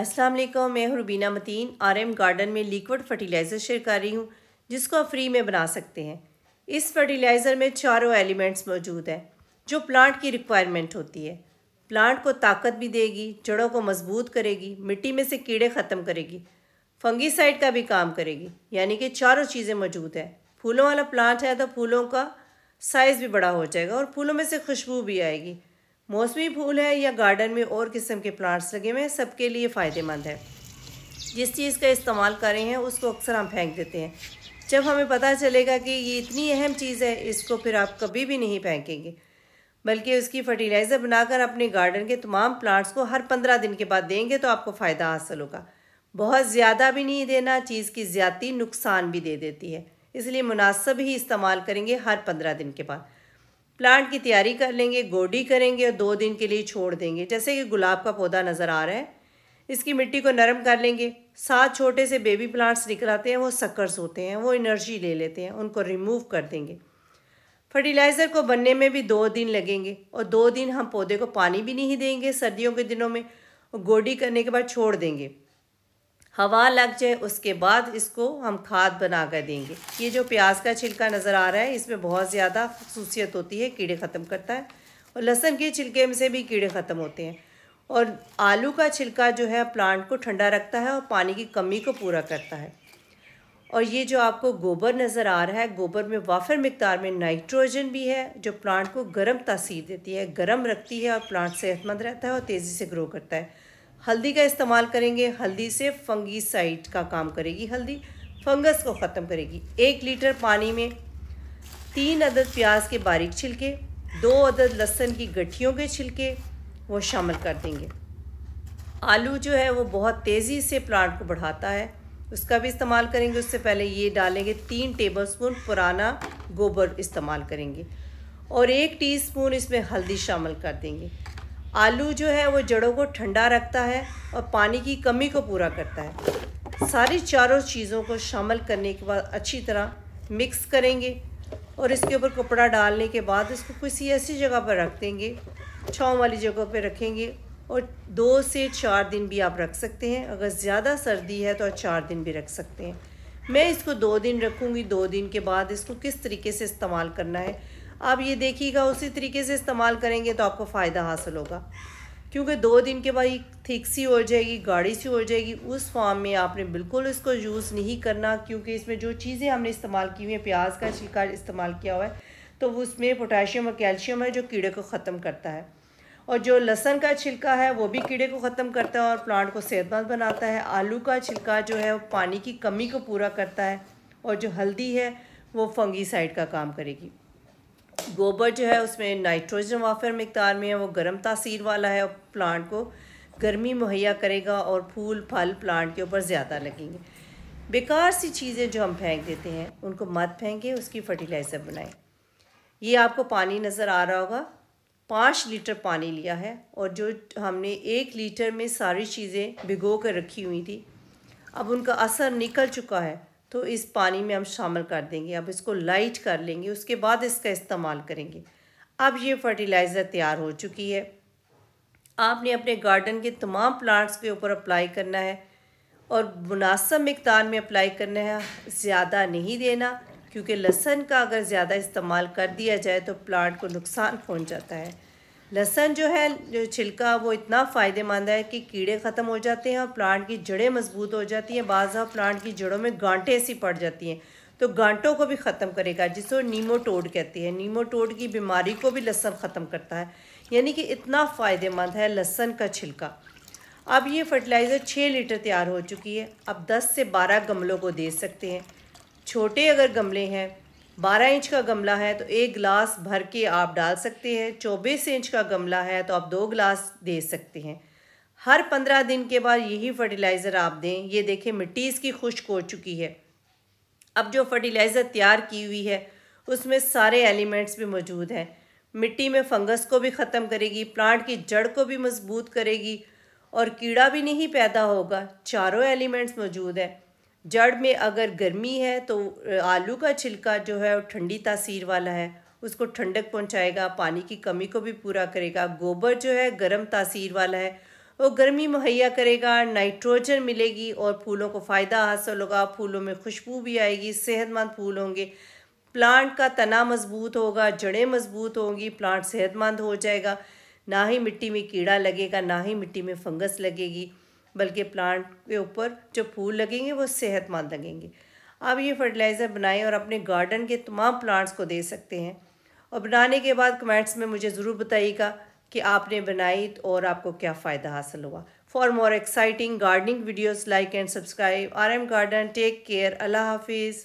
अस्सलाम वालेकुम मैं रुबीना मतीन आरएम गार्डन में लिक्विड फर्टिलाइज़र शेयर कर रही हूँ जिसको आप फ्री में बना सकते हैं इस फर्टिलाइज़र में चारों एलिमेंट्स मौजूद हैं जो प्लांट की रिक्वायरमेंट होती है प्लांट को ताकत भी देगी जड़ों को मजबूत करेगी मिट्टी में से कीड़े ख़त्म करेगी फंगीसाइड का भी काम करेगी यानी कि चारों चीज़ें मौजूद हैं फूलों वाला प्लांट है तो फूलों का साइज़ भी बड़ा हो जाएगा और फूलों में से खुशबू भी आएगी मौसमी फूल है या गार्डन में और किस्म के प्लांट्स लगे हुए हैं सबके लिए फ़ायदेमंद है जिस चीज़ का इस्तेमाल कर रहे हैं उसको अक्सर हम फेंक देते हैं जब हमें पता चलेगा कि ये इतनी अहम चीज़ है इसको फिर आप कभी भी नहीं फेंकेंगे बल्कि उसकी फर्टिलाइज़र बनाकर अपने गार्डन के तमाम प्लांट्स को हर पंद्रह दिन के बाद देंगे तो आपको फ़ायदा हासिल होगा बहुत ज़्यादा भी नहीं देना चीज़ की ज़्यादा नुकसान भी दे देती है इसलिए मुनासब ही इस्तेमाल करेंगे हर पंद्रह दिन के बाद प्लांट की तैयारी कर लेंगे गोडी करेंगे और दो दिन के लिए छोड़ देंगे जैसे कि गुलाब का पौधा नज़र आ रहा है इसकी मिट्टी को नरम कर लेंगे सात छोटे से बेबी प्लांट्स निकल आते हैं वो सक्कर्स होते हैं वो एनर्जी ले लेते हैं उनको रिमूव कर देंगे फर्टिलाइज़र को बनने में भी दो दिन लगेंगे और दो दिन हम पौधे को पानी भी नहीं देंगे सर्दियों के दिनों में गोडी करने के बाद छोड़ देंगे हवा लग जाए उसके बाद इसको हम खाद बना कर देंगे ये जो प्याज का छिलका नज़र आ रहा है इसमें बहुत ज़्यादा खसूसियत होती है कीड़े ख़त्म करता है और लहसन के छिलके में से भी कीड़े ख़त्म होते हैं और आलू का छिलका जो है प्लांट को ठंडा रखता है और पानी की कमी को पूरा करता है और ये जो आपको गोबर नज़र आ रहा है गोबर में वाफर मकदार में नाइट्रोजन भी है जो प्लांट को गर्म तासीर देती है गर्म रखती है और प्लांट सेहतमंद रहता है और तेज़ी से ग्रो करता है हल्दी का इस्तेमाल करेंगे हल्दी से फंगीसाइड का काम करेगी हल्दी फंगस को ख़त्म करेगी एक लीटर पानी में तीन अदद प्याज के बारीक छिलके दो अदद लहसन की गठियों के छिलके वो शामिल कर देंगे आलू जो है वो बहुत तेज़ी से प्लांट को बढ़ाता है उसका भी इस्तेमाल करेंगे उससे पहले ये डालेंगे तीन टेबलस्पून पुराना गोबर इस्तेमाल करेंगे और एक टीस्पून इसमें हल्दी शामिल कर देंगे आलू जो है वो जड़ों को ठंडा रखता है और पानी की कमी को पूरा करता है सारी चारों चीज़ों को शामिल करने के बाद अच्छी तरह मिक्स करेंगे और इसके ऊपर कपड़ा डालने के बाद इसको किसी ऐसी जगह पर रख देंगे छाँव वाली जगह पर रखेंगे और दो से चार दिन भी आप रख सकते हैं अगर ज़्यादा सर्दी है तो आप चार दिन भी रख सकते हैं मैं इसको दो दिन रखूँगी दो दिन के बाद इसको किस तरीके से इस्तेमाल करना है आप ये देखिएगा उसी तरीके से इस्तेमाल करेंगे तो आपको फ़ायदा हासिल होगा क्योंकि दो दिन के बाद ये थिक सी हो जाएगी गाढ़ी सी हो जाएगी उस फॉर्म में आपने बिल्कुल इसको यूज़ नहीं करना क्योंकि इसमें जो चीज़ें हमने इस्तेमाल की हुई हैं प्याज का छिलका इस्तेमाल किया हुआ है तो उसमें पोटाशियम और कैल्शियम है जो कीड़े को ख़त्म करता है और जो लहसन का छिलका है वो भी कीड़े को ख़त्म करता है और प्लांट को सेहतमंद बनाता है आलू का छिलका जो है वो पानी की कमी को पूरा करता है और जो हल्दी है वो फंगीसाइड का काम करेगी गोबर जो है उसमें नाइट्रोजन वाफर मकदार में है वो गर्म तासीर वाला है और प्लांट को गर्मी मुहैया करेगा और फूल फल प्लांट के ऊपर ज़्यादा लगेंगे बेकार सी चीज़ें जो हम फेंक देते हैं उनको मत फेंकें उसकी फर्टिलाइज़र बनाएं ये आपको पानी नज़र आ रहा होगा पाँच लीटर पानी लिया है और जो हमने एक लीटर में सारी चीज़ें भिगो कर रखी हुई थी अब उनका असर निकल चुका है तो इस पानी में हम शामिल कर देंगे अब इसको लाइट कर लेंगे उसके बाद इसका इस्तेमाल करेंगे अब ये फर्टिलाइज़र तैयार हो चुकी है आपने अपने गार्डन के तमाम प्लांट्स के ऊपर अप्लाई करना है और मुनासब मकदार में अप्लाई करना है ज़्यादा नहीं देना क्योंकि लहसन का अगर ज़्यादा इस्तेमाल कर दिया जाए तो प्लांट को नुकसान पहुँच जाता है लहसन जो है जो छिलका वो इतना फ़ायदेमंद है कि कीड़े ख़त्म हो जाते हैं और प्लांट की जड़ें मजबूत हो जाती हैं बाज़ प्लांट की जड़ों में गांठें ऐसी पड़ जाती हैं तो गांठों को भी ख़त्म करेगा जिसको नीमोटोड कहती है नीमोटोड की बीमारी को भी लहसन ख़त्म करता है यानी कि इतना फ़ायदेमंद है लहसन का छिलका अब ये फर्टिलाइज़र छः लीटर तैयार हो चुकी है अब दस से बारह गमलों को दे सकते हैं छोटे अगर गमले हैं बारह इंच का गमला है तो एक गिलास भर के आप डाल सकते हैं चौबीस इंच का गमला है तो आप दो गिलास दे सकते हैं हर पंद्रह दिन के बाद यही फर्टिलाइज़र आप दें ये देखें मिट्टी इसकी खुश्क हो चुकी है अब जो फर्टिलाइज़र तैयार की हुई है उसमें सारे एलिमेंट्स भी मौजूद हैं मिट्टी में फंगस को भी ख़त्म करेगी प्लांट की जड़ को भी मजबूत करेगी और कीड़ा भी नहीं पैदा होगा चारों एलिमेंट्स मौजूद हैं जड़ में अगर गर्मी है तो आलू का छिलका जो है वो ठंडी तासीर वाला है उसको ठंडक पहुंचाएगा पानी की कमी को भी पूरा करेगा गोबर जो है गर्म तासीर वाला है वो गर्मी मुहैया करेगा नाइट्रोजन मिलेगी और फूलों को फ़ायदा हासिल होगा फूलों में खुशबू भी आएगी सेहतमंद फूल होंगे प्लांट का तना मजबूत होगा जड़ें मजबूत होंगी प्लांट सेहतमंद हो जाएगा ना ही मिट्टी में कीड़ा लगेगा ना ही मिट्टी में फंगस लगेगी बल्कि प्लांट के ऊपर जो फूल लगेंगे वो सेहतमंद लगेंगे आप ये फर्टिलाइज़र बनाएं और अपने गार्डन के तमाम प्लांट्स को दे सकते हैं और बनाने के बाद कमेंट्स में मुझे ज़रूर बताइएगा कि आपने बनाई और आपको क्या फ़ायदा हासिल हुआ for more exciting gardening videos like and subscribe R M garden take care अल्लाह हाफिज़